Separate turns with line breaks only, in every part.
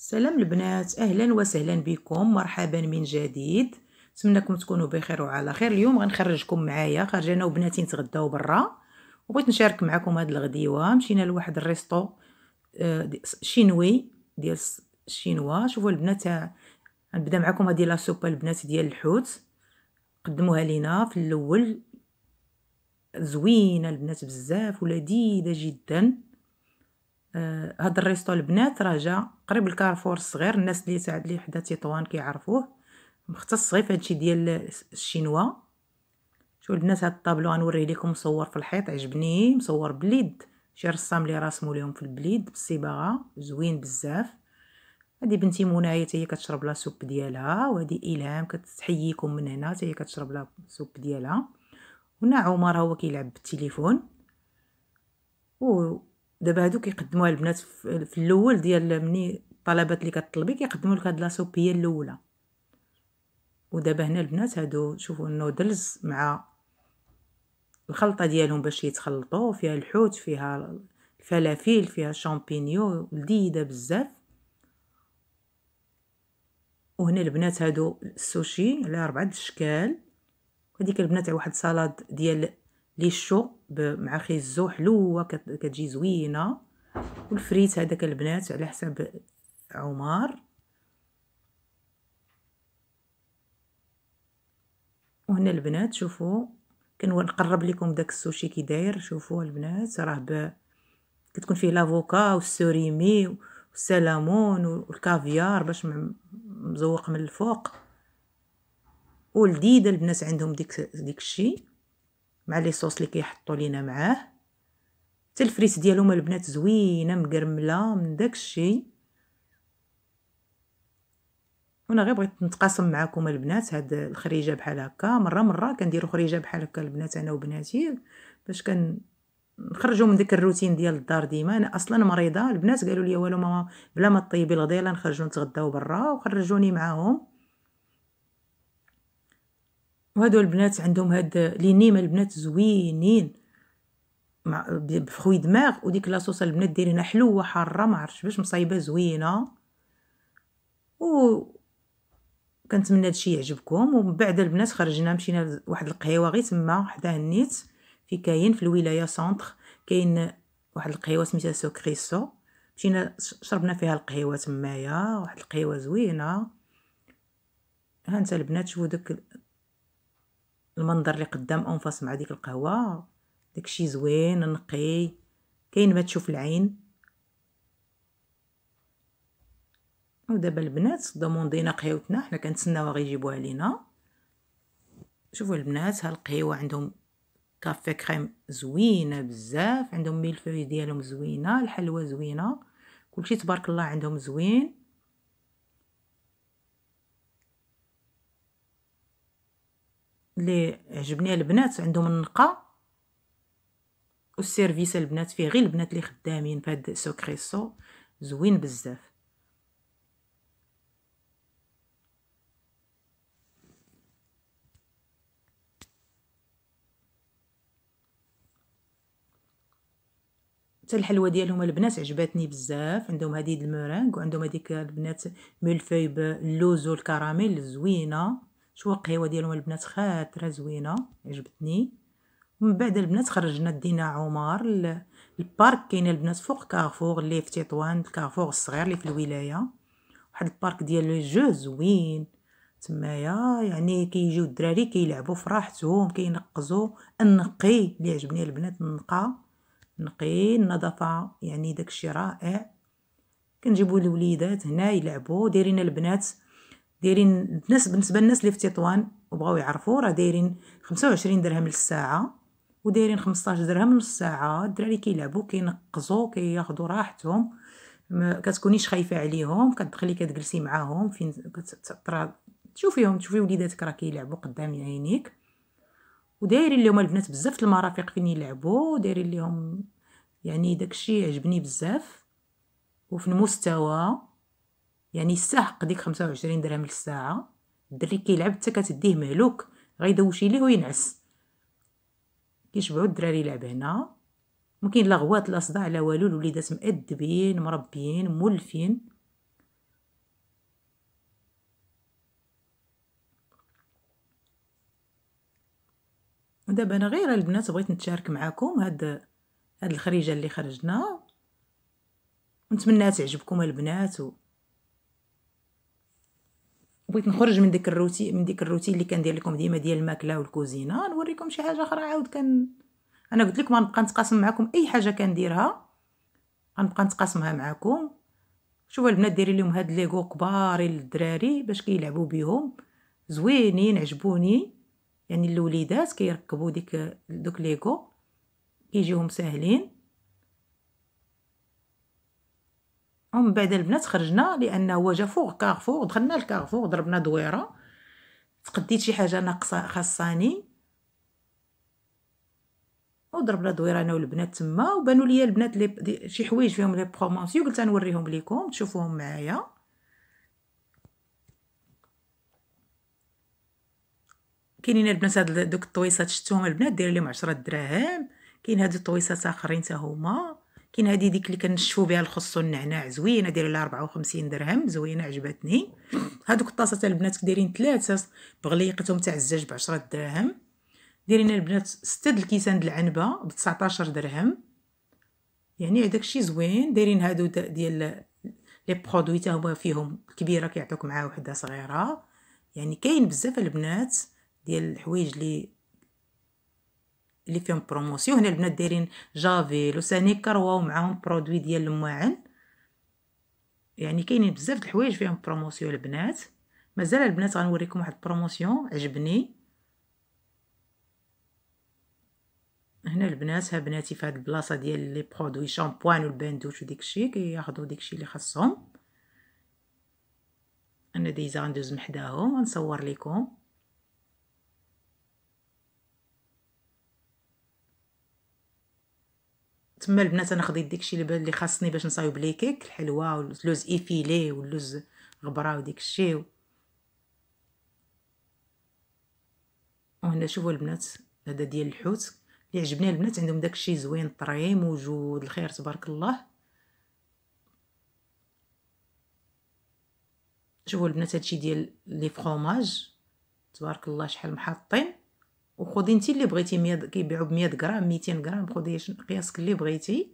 سلام البنات اهلا وسهلا بكم مرحبا من جديد نتمنىكم تكونوا بخير وعلى خير اليوم غنخرجكم معايا خارجه انا وبناتي نتغداو برا وبغيت نشارك معكم هاد الغديوه مشينا لواحد الريستو آه، شينوي ديال الشينوا شوفوا البنات آه، غنبدا معكم هادي لا سوبا البنات ديال الحوت قدموها لينا في الاول زوينه البنات بزاف ولذيذه جدا آه، هاد الريستو البنات راه جا قريب الكارفور الصغير الناس اللي تاع لي حدا تطوان كيعرفوه مختص غير في هادشي ديال الشينوا شوفوا البنات هاد الطابلو غنوريه لكم مصور في الحيط عجبني مصور باليد شي رسام لي راسمو ليهم في البليد بالصباغه زوين بزاف هادي بنتي منى هي كتشرب لا سوب ديالها وهادي الهام كتحييكم من هنا تاهي هي كتشرب لا سوب ديالها هنا عمر هو كيلعب بالتليفون و دابا هادو كيقدموها البنات في الاول ديال مني الطلبات اللي كتطلبي كيقدموا لك هاد لاسوبيه الاولى ودابا هنا البنات هادو شوفوا النودلز مع الخلطه ديالهم باش يتخلطوا فيها الحوت فيها الفلافل فيها الشامبينيو لذيذه بزاف وهنا البنات هادو السوشي على ربعه الاشكال هذيك البنات على واحد سلطه ديال لي شو مع خيزو حلوه كتجي زوينه والفريت هذاك البنات على حساب عمر وهنا البنات شوفوا كنقرب لكم داك السوشي كي داير شوفوا البنات راه ب... كتكون فيه لافوكا والسوريمي والسلمون والكافيار باش مزوق من الفوق ولذيذه البنات عندهم ديك ديك الشيء مع لي صوص اللي كيحطوا لينا معاه حتى الفريت ديالهم البنات زوينه مقرمله من داكشي وانا غير بغيت نتقاسم معكم البنات هاد الخريجه بحال هكا مره مره كنديروا خريجه بحال هكا البنات انا وبناتي باش كن نخرجوا من داك الروتين ديال الدار ديما انا اصلا مريضه البنات قالوا لي والو ماما بلا ما طيبي الغدا يلا نخرجوا نتغداو برا وخرجوني معاهم وهادو البنات عندهم هاد لينيما البنات زوينين مع بفخوي دماغ وديك لاصوص البنات دايرينها حلوه حاره ما عرفتش باش مصايبه زوينه و كنتمنى هادشي يعجبكم ومن بعد البنات خرجنا مشينا لواحد القهيوه غير تما حدا النيت في كاين في الولايه سونتر كاين واحد القهيوه سميتها سوكريسو مشينا شربنا فيها القهيوه تمايا واحد القهيوه زوينه ها انت البنات شوفوا داك المنظر اللي قدام انفاس مع ديك القهوه داكشي زوين نقي كاين ما تشوف العين ودابا البنات دوموندينا قهوتنا حنا كنتسناو غيجيبوها لينا شوفوا البنات ها القهوه عندهم كافي كريم زوينه بزاف عندهم ميلفوي ديالهم زوينه الحلوه زوينه كلشي تبارك الله عندهم زوين اللي عجبني البنات عندهم النقه والسيرفيس البنات فيه غير البنات اللي خدامين فهاد سوكريسو زوين بزاف حتى الحلوى ديالهم البنات عجباتني بزاف عندهم هذه المورينغ وعندهم هذيك البنات ملفي باللوز والكراميل زوينه شو القهيوه ديالهم البنات خاتره زوينه عجبتني ومن بعد البنات خرجنا دينا عمر البارك كاين البنات فوق كارفور اللي في تطوان الكارفور الصغير اللي في الولايه واحد البارك ديال الجو زوين تمايا يعني كيجيو كي الدراري كيلعبوا كي فراحتهم كينقزوا النقي اللي عجبني البنات النقى نقي النظافه يعني داكشي رائع كنجيبوا الوليدات هنا يلعبوا دايرين البنات دايرين الناس بالنسبه للناس اللي في تطوان وبغاو يعرفوا راه دايرين 25 درهم للساعه ودايرين 15 درهم نص ساعه الدراري كيلعبوا كينقزوا كياخذوا راحتهم ما كتكونيش خايفه عليهم كتدخلي كتجلسي معاهم فين كترى تشوفيهم تشوفي وليداتك راه كيلعبوا قدام عينيك ودايرين اليوم البنات بزاف المرافق فين يلعبوا دايرين ليهم يعني داكشي عجبني بزاف وفي المستوى يعني يستحق ديك 25 درهم للساعه الدري كيلعب حتى كتديه مهلوك غيدوشي ليه وينعس كيشبعوا الدراري لعب هنا ممكن لا غوات لا صداع لا والو الوليدات مأدبين مربيين مولفين ودابا انا غير البنات بغيت نتشارك معكم هاد هاد الخريجه اللي خرجنا ونتمنى تعجبكم البنات و... بغيت نخرج من ديك الروتين من ديك الروتين اللي كندير لكم ديما ديال الماكله والكوزينه نوريكم شي حاجه اخرى عاود كان انا قلت لكم غنبقى نتقاسم معكم اي حاجه كنديرها غنبقى نتقاسمها معكم شوفوا البنات دايرين لهم هاد ليغو كبارين للدراري باش كيلعبوا بهم زوينين عجبوني يعني الوليدات كيركبوا ديك دوك ليغو كيجيهم ساهلين ومن بعد البنات خرجنا لان هو جا فوق كارفور دخلنا لكارفور ضربنا دويره تقديت شي حاجه ناقصه خاصاني وضربنا دويره انا والبنات تما وبانوا لي البنات لي شي حوايج فيهم لي برومونسيون قلت نوريهم ليكم تشوفوهم معايا كاينين البنات هاد دوك الطويصات شفتوهم البنات داير لهم 10 دراهم كاين هاد الطويصات اخرين حتى هما كاين هادي ديك اللي كنشفو بها الخص والنعناع زوينه دايره لها 54 درهم زوينه عجبتني هادوك الطاسه تاع البنات دايرين ثلاثه بغليقتهم تاع الزاج ب 10 دراهم دايرين البنات سته د الكيسان د العنبه ب 19 درهم يعني هذاك الشيء زوين دايرين هادو ديال لي برودوي تاع هما فيهم كبيره كيعطيوك معاه وحده صغيره يعني كاين بزاف البنات ديال الحوايج اللي اللي فيهم بروموسيون هنا البنات دايرين جافيل وسانيكر ومعاهم برودوي ديال المواعن يعني كاينين بزاف د الحوايج فيهم بروموسيون البنات مازال البنات غنوريكم واحد بروموسيون عجبني هنا البنات ها بناتي في هاد البلاصه ديال لي برودوي شامبوان والباندوش وديكشي كياخذوا داكشي اللي خاصهم انا ديزا غندوز محداهم غنصور لكم تما البنات انا خديت داكشي اللي لي خاصني باش نصايب لي كيك الحلوه واللوز ايفيلي واللوز غبره الشيء و... وهنا شوفوا البنات هذا ديال الحوت اللي عجبني البنات عندهم داكشي زوين طري موجود الخير تبارك الله شوفوا البنات هادشي ديال لي فروماج تبارك الله شحال محطين وخذي انت اللي بغيتي 100 كيبيعوا ب 100 غرام 200 غرام خذي قياسك اللي بغيتي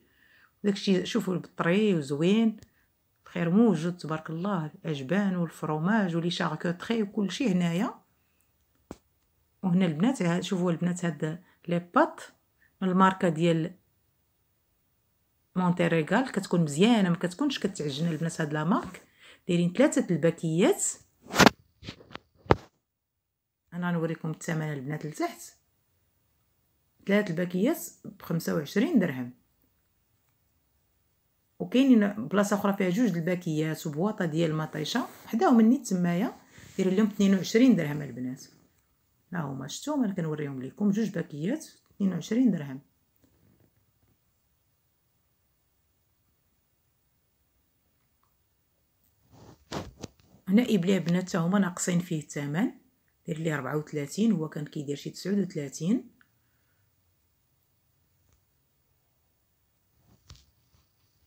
داكشي شوفوا البطري وزوين بخير موجود تبارك الله الاجبان والفروماج ولي تري وكلشي هنايا وهنا البنات شوفوا البنات هاد لي بات من الماركه ديال مونتيريغال كتكون مزيانه ما كتكونش كتعجن البنات هاد لا مارك دايرين ثلاثه الباكيات انا غنوريكم الثمن البنات لتحت ثلاث الباكيات بخمسة وعشرين درهم وكاينين بلاصه اخرى فيها جوج الباكيات وبواطه ديال المطيشه حداهم مني تمايا دير لهم 22 درهم البنات ها هما شفتوهم انا كنوريهم لكم جوج باكيات 22 درهم هنا ابلي بنات هما ناقصين فيه الثمن دير ليه ربعة هو كان كيدير شي تسعود وثلاثين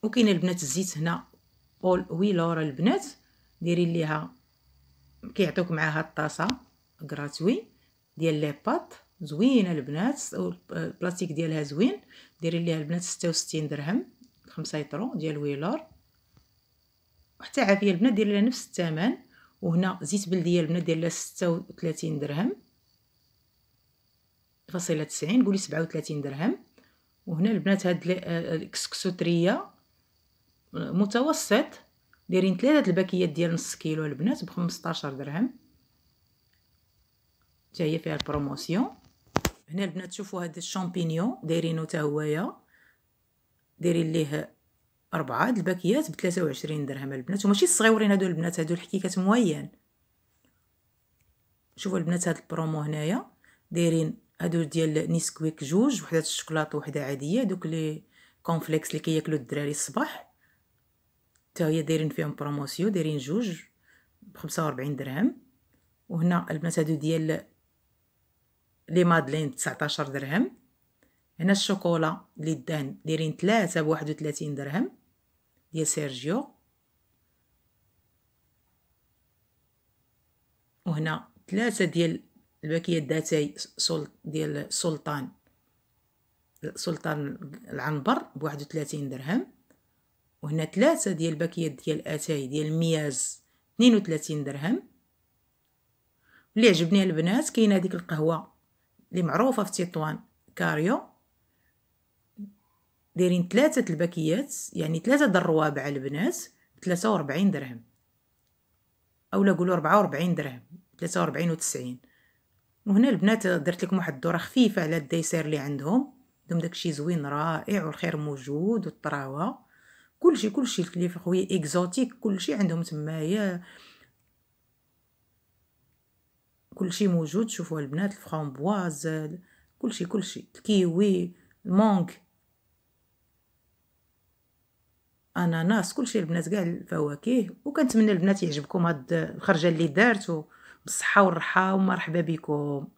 وكاين البنات الزيت هنا اول ويلور البنات ديري ليها كيعطيوك معاها الطاسه غراتوي ديال لي بات زوينه البنات البلاستيك ديالها زوين ديري ليها البنات 66 درهم 5 يطرو ديال ويلور وحتى عافيه البنات ديري لها نفس الثمن وهنا زيت بلديه البنات داير 36 درهم فاصله 90 قولي 37 درهم وهنا البنات هاد آه، الكسكسوطريه متوسط دايرين ثلاثه الباكيات ديال نص كيلو البنات ب 15 درهم حتى هي فيها البروموسيون هنا البنات شوفوا هاد الشامبينيون دايرينو حتى هويا دايرين ليه أربعة هاد الباكيات بثلاثة وعشرين درهم البنات وماشي الصغيورين هادو البنات هادو الحكيكات مويان شوفوا البنات هاد البرومو هنايا دايرين هادو ديال نيسكويك جوج وحده الشوكولاطه وحده عاديه دوك لي كونفليكس اللي كياكلو الدراري الصباح حتى هي دايرين فيهم بروموسيو دايرين جوج ب 45 درهم وهنا البنات هادو ديال لي مادلين 19 درهم هنا الشوكولا اللي دان دايرين ثلاثة بواحد وثلاثين درهم يا سيرجيو وهنا ثلاثة ديال الباكيات ذاتي ديال سلطان سلطان العنبر بواحد 31 درهم وهنا ثلاثة ديال الباكيات ديال اتاي ديال مياز 32 درهم اللي عجبني البنات كاينه هذيك القهوه اللي معروفه في تطوان كاريو دايرين ثلاثة الباكيات يعني ثلاثة دروابع البنات بثلاثة وربعين درهم اولا قولوا ربعة وربعين درهم ثلاثة وربعين وتسعين وهنا البنات درت لكم واحد الدورة خفيفة على الديسير اللي عندهم عندهم داكشي زوين رائع والخير موجود والطراوة كلشي كلشي اللي في خويا اكزوتيك كلشي عندهم تمايا كلشي موجود شوفوا البنات الفرامبواز كلشي كلشي الكيوي المونك اناناس كلشي البنات كاع الفواكه وكنتمنى البنات يعجبكم هاد الخرجه اللي دارت بالصحه والراحه ومرحبا بكم